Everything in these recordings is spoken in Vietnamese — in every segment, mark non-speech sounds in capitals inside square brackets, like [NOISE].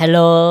Hello,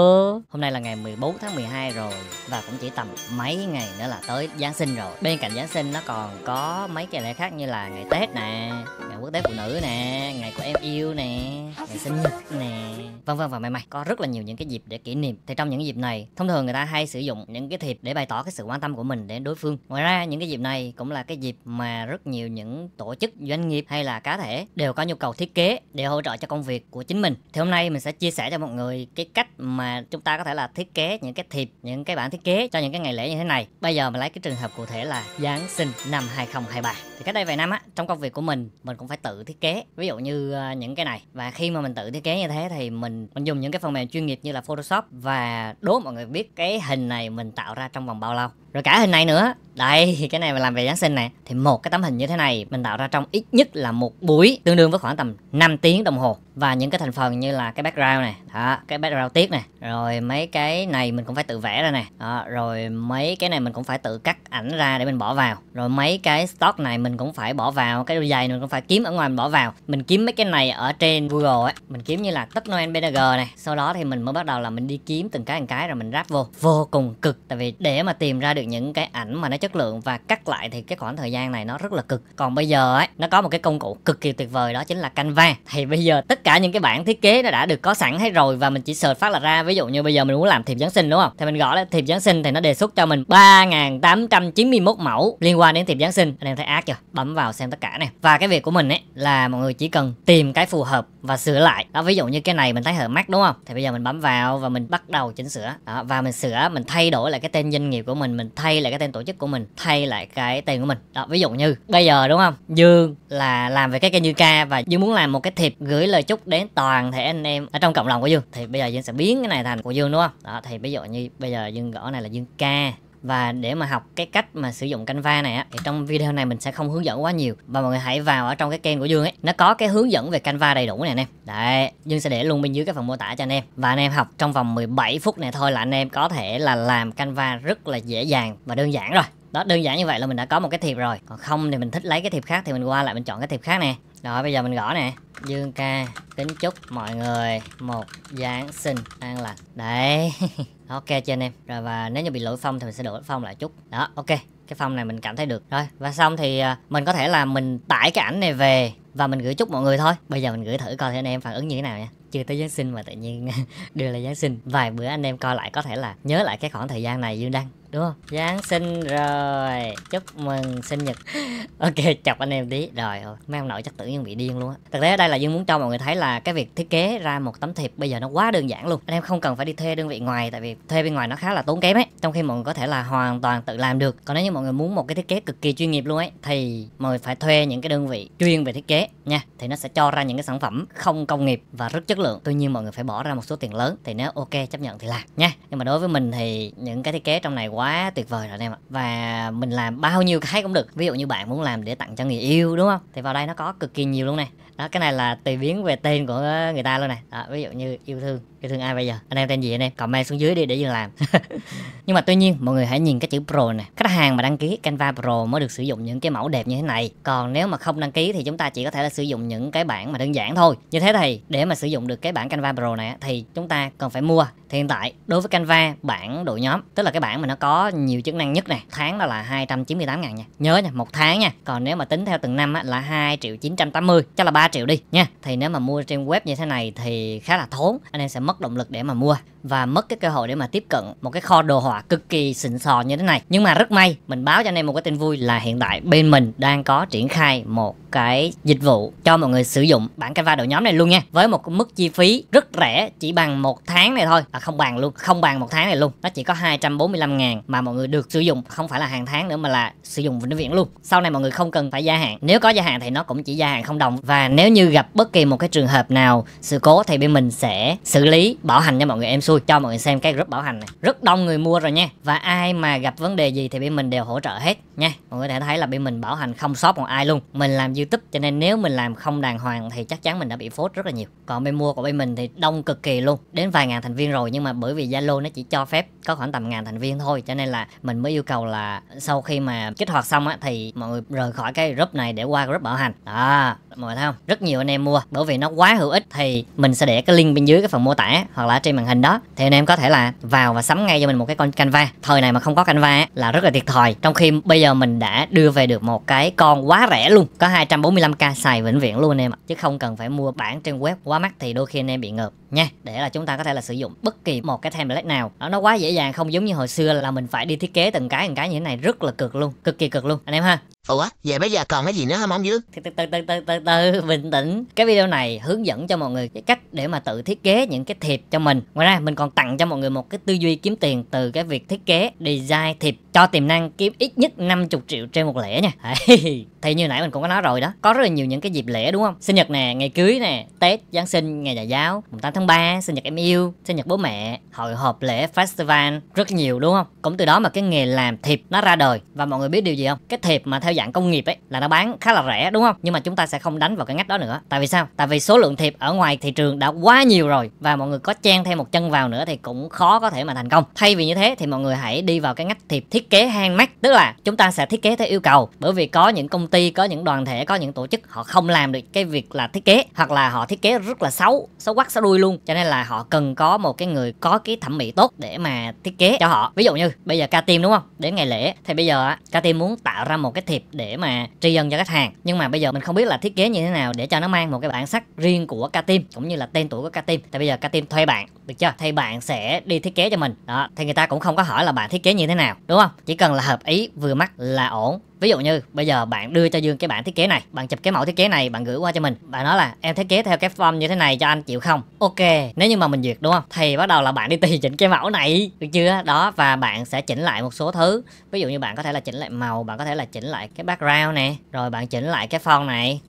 hôm nay là ngày 14 tháng 12 rồi và cũng chỉ tầm mấy ngày nữa là tới Giáng sinh rồi. Bên cạnh Giáng sinh nó còn có mấy cái lễ khác như là ngày Tết nè, ngày quốc tế phụ nữ nè, ngày của em yêu nè, ngày sinh nhật nè, vân vân và may may. Có rất là nhiều những cái dịp để kỷ niệm. Thì trong những dịp này, thông thường người ta hay sử dụng những cái thiệp để bày tỏ cái sự quan tâm của mình đến đối phương. Ngoài ra những cái dịp này cũng là cái dịp mà rất nhiều những tổ chức, doanh nghiệp hay là cá thể đều có nhu cầu thiết kế để hỗ trợ cho công việc của chính mình. Thì hôm nay mình sẽ chia sẻ cho mọi người cái cách cách mà chúng ta có thể là thiết kế những cái thiệp, những cái bản thiết kế cho những cái ngày lễ như thế này. Bây giờ mình lấy cái trường hợp cụ thể là Giáng sinh năm 2023. Thì cách đây vài năm á, trong công việc của mình, mình cũng phải tự thiết kế. Ví dụ như ờ, những cái này. Và khi mà mình tự thiết kế như thế thì mình mình dùng những cái phần mềm chuyên nghiệp như là Photoshop và đố mọi người biết cái hình này mình tạo ra trong vòng bao lâu rồi cả hình này nữa Đây, cái này mình làm về Giáng sinh này, Thì một cái tấm hình như thế này Mình tạo ra trong ít nhất là một buổi Tương đương với khoảng tầm 5 tiếng đồng hồ Và những cái thành phần như là cái background này đó, Cái background tiết này Rồi mấy cái này mình cũng phải tự vẽ ra nè Rồi mấy cái này mình cũng phải tự cắt ảnh ra để mình bỏ vào Rồi mấy cái stock này mình cũng phải bỏ vào Cái đôi giày này mình cũng phải kiếm ở ngoài mình bỏ vào Mình kiếm mấy cái này ở trên Google ấy Mình kiếm như là tất Noel BNG này Sau đó thì mình mới bắt đầu là mình đi kiếm từng cái từng cái rồi mình ráp vô Vô cùng cực Tại vì để mà tìm ra được những cái ảnh mà nó chất lượng và cắt lại thì cái khoảng thời gian này nó rất là cực còn bây giờ ấy nó có một cái công cụ cực kỳ tuyệt vời đó chính là canva thì bây giờ tất cả những cái bản thiết kế nó đã được có sẵn hết rồi và mình chỉ search phát là ra ví dụ như bây giờ mình muốn làm thiệp giáng sinh đúng không thì mình gõ là thiệp giáng sinh thì nó đề xuất cho mình 3.891 mẫu liên quan đến thiệp giáng sinh anh em thấy ác chưa bấm vào xem tất cả này và cái việc của mình ấy là mọi người chỉ cần tìm cái phù hợp và sửa lại đó ví dụ như cái này mình thấy hợp mắt đúng không thì bây giờ mình bấm vào và mình bắt đầu chỉnh sửa đó, và mình sửa mình thay đổi lại cái tên doanh nghiệp của mình mình mình thay lại cái tên tổ chức của mình thay lại cái tên của mình đó ví dụ như bây giờ đúng không dương là làm về cái kênh như ca và dương muốn làm một cái thiệp gửi lời chúc đến toàn thể anh em ở trong cộng đồng của dương thì bây giờ dương sẽ biến cái này thành của dương đúng không đó thì ví dụ như bây giờ dương gõ này là dương ca và để mà học cái cách mà sử dụng Canva này á thì trong video này mình sẽ không hướng dẫn quá nhiều và mọi người hãy vào ở trong cái kênh của Dương ấy, nó có cái hướng dẫn về Canva đầy đủ này anh em. Đấy, Dương sẽ để luôn bên dưới cái phần mô tả cho anh em. Và anh em học trong vòng 17 phút này thôi là anh em có thể là làm Canva rất là dễ dàng và đơn giản rồi. Đó, đơn giản như vậy là mình đã có một cái thiệp rồi. Còn không thì mình thích lấy cái thiệp khác thì mình qua lại mình chọn cái thiệp khác nè. Rồi bây giờ mình gõ nè Dương ca kính chúc mọi người một Giáng sinh an lành Đấy [LAUGHS] ok chưa anh em rồi và nếu như bị lỗi phong thì mình sẽ đổi phong lại chút đó ok cái phong này mình cảm thấy được rồi và xong thì à, mình có thể là mình tải cái ảnh này về và mình gửi chúc mọi người thôi bây giờ mình gửi thử coi thì anh em phản ứng như thế nào nha chưa tới Giáng sinh mà tự nhiên [LAUGHS] đưa là Giáng sinh vài bữa anh em coi lại có thể là nhớ lại cái khoảng thời gian này Dương Đăng đúng không Giáng sinh rồi chúc mừng sinh nhật [LAUGHS] ok chọc anh em tí rồi mấy ông nội chắc tự nhiên bị điên luôn á thực tế ở đây là Dương muốn cho mọi người thấy là cái việc thiết kế ra một tấm thiệp bây giờ nó quá đơn giản luôn anh em không cần phải đi thuê đơn vị ngoài tại vì thuê bên ngoài nó khá là tốn kém ấy trong khi mọi người có thể là hoàn toàn tự làm được còn nếu như mọi người muốn một cái thiết kế cực kỳ chuyên nghiệp luôn ấy thì mọi người phải thuê những cái đơn vị chuyên về thiết kế nha thì nó sẽ cho ra những cái sản phẩm không công nghiệp và rất chất chất lượng tuy nhiên mọi người phải bỏ ra một số tiền lớn thì nếu ok chấp nhận thì làm nha nhưng mà đối với mình thì những cái thiết kế trong này quá tuyệt vời rồi anh em ạ và mình làm bao nhiêu cái cũng được ví dụ như bạn muốn làm để tặng cho người yêu đúng không thì vào đây nó có cực kỳ nhiều luôn này đó cái này là tùy biến về tên của người ta luôn này đó, ví dụ như yêu thương yêu thương ai bây giờ anh em tên gì anh em comment xuống dưới đi để dừng làm [LAUGHS] nhưng mà tuy nhiên mọi người hãy nhìn cái chữ pro này khách hàng mà đăng ký canva pro mới được sử dụng những cái mẫu đẹp như thế này còn nếu mà không đăng ký thì chúng ta chỉ có thể là sử dụng những cái bản mà đơn giản thôi như thế thì để mà sử dụng được cái bản canva pro này thì chúng ta cần phải mua thì hiện tại đối với canva bản đội nhóm tức là cái bản mà nó có nhiều chức năng nhất này tháng đó là 298 ngàn nha nhớ nha một tháng nha còn nếu mà tính theo từng năm á, là 2 triệu 980 chắc là 3 triệu đi nha thì nếu mà mua trên web như thế này thì khá là thốn anh em sẽ mất động lực để mà mua và mất cái cơ hội để mà tiếp cận một cái kho đồ họa cực kỳ xịn sò như thế này nhưng mà rất may mình báo cho anh em một cái tin vui là hiện tại bên mình đang có triển khai một cái dịch vụ cho mọi người sử dụng bản canva đội nhóm này luôn nha với một mức chi phí rất rẻ chỉ bằng một tháng này thôi à không bằng luôn không bằng một tháng này luôn nó chỉ có 245 ngàn mà mọi người được sử dụng không phải là hàng tháng nữa mà là sử dụng vĩnh viễn luôn sau này mọi người không cần phải gia hạn nếu có gia hạn thì nó cũng chỉ gia hạn không đồng và nếu như gặp bất kỳ một cái trường hợp nào sự cố thì bên mình sẽ xử lý bảo hành cho mọi người em xui cho mọi người xem cái group bảo hành này rất đông người mua rồi nha và ai mà gặp vấn đề gì thì bên mình đều hỗ trợ hết nha mọi người có thể thấy là bên mình bảo hành không sót một ai luôn mình làm youtube cho nên nếu mình làm không đàng hoàng thì chắc chắn mình đã bị phốt rất là nhiều còn bên mua của bên mình thì đông cực kỳ luôn đến vài ngàn thành viên rồi nhưng mà bởi vì zalo nó chỉ cho phép có khoảng tầm ngàn thành viên thôi cho nên là mình mới yêu cầu là sau khi mà kích hoạt xong á thì mọi người rời khỏi cái group này để qua group bảo hành đó mọi người thấy không rất nhiều anh em mua bởi vì nó quá hữu ích thì mình sẽ để cái link bên dưới cái phần mô tả hoặc là trên màn hình đó thì anh em có thể là vào và sắm ngay cho mình một cái con Canva thời này mà không có Canva là rất là thiệt thòi trong khi bây giờ mình đã đưa về được một cái con quá rẻ luôn có 245k xài vĩnh viễn luôn anh em ạ chứ không cần phải mua bản trên web quá mắc thì đôi khi anh em bị ngợp nha để là chúng ta có thể là sử dụng bất kỳ một cái template nào đó nó quá dễ dàng không giống như hồi xưa là mình phải đi thiết kế từng cái từng cái như thế này rất là cực luôn cực kỳ cực luôn anh em ha ủa vậy bây giờ còn cái gì nữa không ông dưới từ từ từ từ từ từ mình bình tĩnh cái video này hướng dẫn cho mọi người cái cách để mà tự thiết kế những cái thiệp cho mình ngoài ra mình còn tặng cho mọi người một cái tư duy kiếm tiền từ cái việc thiết kế design thiệp cho tiềm năng kiếm ít nhất 50 triệu trên một lễ nha [LAUGHS] thì như nãy mình cũng có nói rồi đó có rất là nhiều những cái dịp lễ đúng không sinh nhật nè ngày cưới nè tết giáng sinh ngày nhà giáo mùng 8 tháng 3 sinh nhật em yêu sinh nhật bố mẹ hội họp lễ festival rất nhiều đúng không cũng từ đó mà cái nghề làm thiệp nó ra đời và mọi người biết điều gì không cái thiệp mà theo dạng công nghiệp ấy là nó bán khá là rẻ đúng không nhưng mà chúng ta sẽ không đánh vào cái ngách đó nữa tại vì sao tại vì số lượng thiệp ở ngoài thị trường đã quá nhiều rồi và mọi người có chen thêm một chân vào nữa thì cũng khó có thể mà thành công thay vì như thế thì mọi người hãy đi vào cái ngách thiệp thiết kế hang mắt tức là chúng ta sẽ thiết kế theo yêu cầu bởi vì có những công ty có những đoàn thể có những tổ chức họ không làm được cái việc là thiết kế hoặc là họ thiết kế rất là xấu xấu quắc xấu đuôi luôn cho nên là họ cần có một cái người có cái thẩm mỹ tốt để mà thiết kế cho họ ví dụ như bây giờ ca tim đúng không đến ngày lễ thì bây giờ ca tim muốn tạo ra một cái thiệp để mà tri ân cho khách hàng nhưng mà bây giờ mình không biết là thiết kế như thế nào để cho nó mang một cái bản sắc riêng của ca tim cũng như là tên tuổi của ca tim thì bây giờ ca tim thuê bạn được chưa thì bạn sẽ đi thiết kế cho mình đó thì người ta cũng không có hỏi là bạn thiết kế như thế nào đúng không không? Chỉ cần là hợp ý vừa mắt là ổn. Ví dụ như bây giờ bạn đưa cho Dương cái bản thiết kế này, bạn chụp cái mẫu thiết kế này, bạn gửi qua cho mình. Bạn nói là em thiết kế theo cái form như thế này cho anh chịu không? Ok, nếu như mà mình duyệt đúng không? Thì bắt đầu là bạn đi [LAUGHS] tùy chỉnh cái mẫu này, được chưa? Đó và bạn sẽ chỉnh lại một số thứ. Ví dụ như bạn có thể là chỉnh lại màu, bạn có thể là chỉnh lại cái background nè, rồi bạn chỉnh lại cái font này,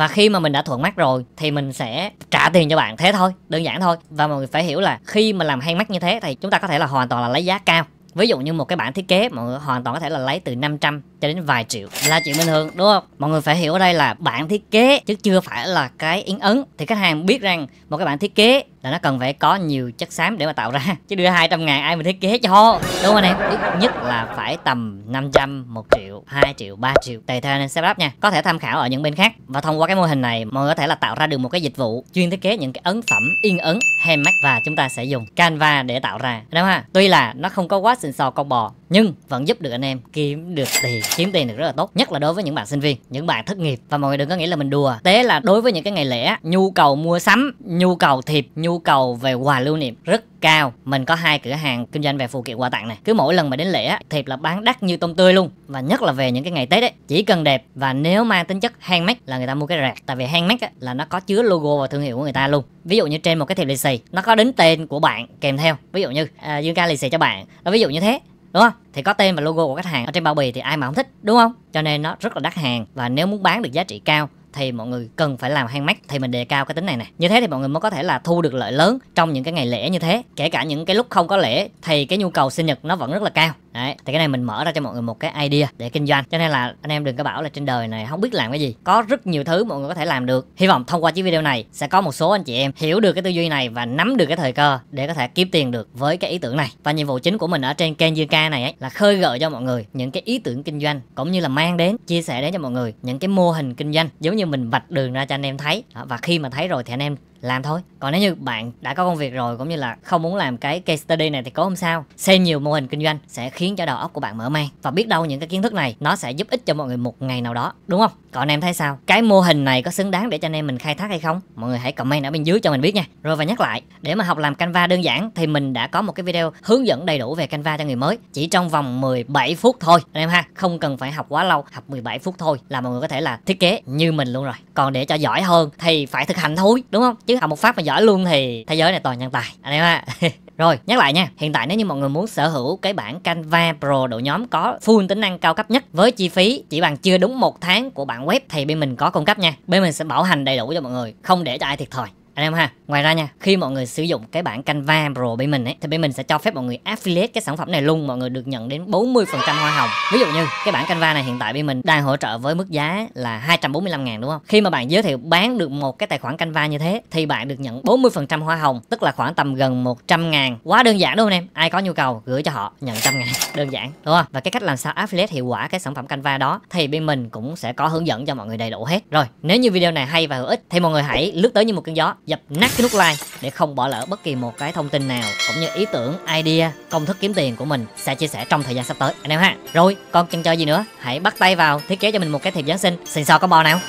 và khi mà mình đã thuận mắt rồi thì mình sẽ trả tiền cho bạn thế thôi đơn giản thôi và mọi người phải hiểu là khi mà làm hay mắt như thế thì chúng ta có thể là hoàn toàn là lấy giá cao Ví dụ như một cái bản thiết kế mọi người hoàn toàn có thể là lấy từ 500 cho đến vài triệu là chuyện bình thường đúng không? Mọi người phải hiểu ở đây là bản thiết kế chứ chưa phải là cái in ấn thì khách hàng biết rằng một cái bản thiết kế là nó cần phải có nhiều chất xám để mà tạo ra [LAUGHS] chứ đưa 200 ngàn ai mà thiết kế cho đúng không anh em nhất là phải tầm 500 1 triệu 2 triệu 3 triệu tùy theo anh em setup nha có thể tham khảo ở những bên khác và thông qua cái mô hình này mọi người có thể là tạo ra được một cái dịch vụ chuyên thiết kế những cái ấn phẩm in ấn handmade và chúng ta sẽ dùng Canva để tạo ra đúng không ha tuy là nó không có quá xịn sò con bò nhưng vẫn giúp được anh em kiếm được tiền kiếm tiền được rất là tốt nhất là đối với những bạn sinh viên những bạn thất nghiệp và mọi người đừng có nghĩ là mình đùa tế là đối với những cái ngày lễ nhu cầu mua sắm nhu cầu thiệp nhu nhu cầu về quà lưu niệm rất cao mình có hai cửa hàng kinh doanh về phụ kiện quà tặng này cứ mỗi lần mà đến lễ á, thiệp là bán đắt như tôm tươi luôn và nhất là về những cái ngày tết ấy chỉ cần đẹp và nếu mang tính chất handmade là người ta mua cái rạc tại vì handmade á, là nó có chứa logo và thương hiệu của người ta luôn ví dụ như trên một cái thiệp lì xì nó có đến tên của bạn kèm theo ví dụ như à, dương ca lì xì cho bạn đó ví dụ như thế đúng không thì có tên và logo của khách hàng ở trên bao bì thì ai mà không thích đúng không cho nên nó rất là đắt hàng và nếu muốn bán được giá trị cao thì mọi người cần phải làm hang mắt thì mình đề cao cái tính này nè như thế thì mọi người mới có thể là thu được lợi lớn trong những cái ngày lễ như thế kể cả những cái lúc không có lễ thì cái nhu cầu sinh nhật nó vẫn rất là cao Đấy, thì cái này mình mở ra cho mọi người một cái idea để kinh doanh. Cho nên là anh em đừng có bảo là trên đời này không biết làm cái gì. Có rất nhiều thứ mọi người có thể làm được. Hy vọng thông qua chiếc video này sẽ có một số anh chị em hiểu được cái tư duy này và nắm được cái thời cơ để có thể kiếm tiền được với cái ý tưởng này. Và nhiệm vụ chính của mình ở trên kênh Dương Ca này ấy, là khơi gợi cho mọi người những cái ý tưởng kinh doanh cũng như là mang đến, chia sẻ đến cho mọi người những cái mô hình kinh doanh giống như mình vạch đường ra cho anh em thấy. và khi mà thấy rồi thì anh em làm thôi còn nếu như bạn đã có công việc rồi cũng như là không muốn làm cái case study này thì có không sao xem nhiều mô hình kinh doanh sẽ khiến cho đầu óc của bạn mở mang và biết đâu những cái kiến thức này nó sẽ giúp ích cho mọi người một ngày nào đó đúng không còn anh em thấy sao cái mô hình này có xứng đáng để cho anh em mình khai thác hay không mọi người hãy comment ở bên dưới cho mình biết nha rồi và nhắc lại để mà học làm canva đơn giản thì mình đã có một cái video hướng dẫn đầy đủ về canva cho người mới chỉ trong vòng 17 phút thôi anh em ha không cần phải học quá lâu học 17 phút thôi là mọi người có thể là thiết kế như mình luôn rồi còn để cho giỏi hơn thì phải thực hành thôi đúng không chứ học một phát mà giỏi luôn thì thế giới này toàn nhân tài anh em ạ [LAUGHS] Rồi, nhắc lại nha, hiện tại nếu như mọi người muốn sở hữu cái bản Canva Pro đội nhóm có full tính năng cao cấp nhất với chi phí chỉ bằng chưa đúng một tháng của bản web thì bên mình có cung cấp nha. Bên mình sẽ bảo hành đầy đủ cho mọi người, không để cho ai thiệt thòi anh em ha ngoài ra nha khi mọi người sử dụng cái bản Canva Pro bên mình ấy thì bên mình sẽ cho phép mọi người affiliate cái sản phẩm này luôn mọi người được nhận đến 40% hoa hồng ví dụ như cái bản Canva này hiện tại bên mình đang hỗ trợ với mức giá là 245 ngàn đúng không khi mà bạn giới thiệu bán được một cái tài khoản Canva như thế thì bạn được nhận 40% hoa hồng tức là khoảng tầm gần 100 ngàn quá đơn giản đúng không em ai có nhu cầu gửi cho họ nhận trăm ngàn [LAUGHS] đơn giản đúng không và cái cách làm sao affiliate hiệu quả cái sản phẩm Canva đó thì bên mình cũng sẽ có hướng dẫn cho mọi người đầy đủ hết rồi nếu như video này hay và hữu ích thì mọi người hãy lướt tới như một cơn gió dập nát cái nút like để không bỏ lỡ bất kỳ một cái thông tin nào cũng như ý tưởng, idea, công thức kiếm tiền của mình sẽ chia sẻ trong thời gian sắp tới anh em ha. Rồi, còn chần chờ gì nữa, hãy bắt tay vào thiết kế cho mình một cái thiệp Giáng sinh xịn sò bò nào.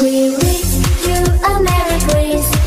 We wish you a Merry Christmas.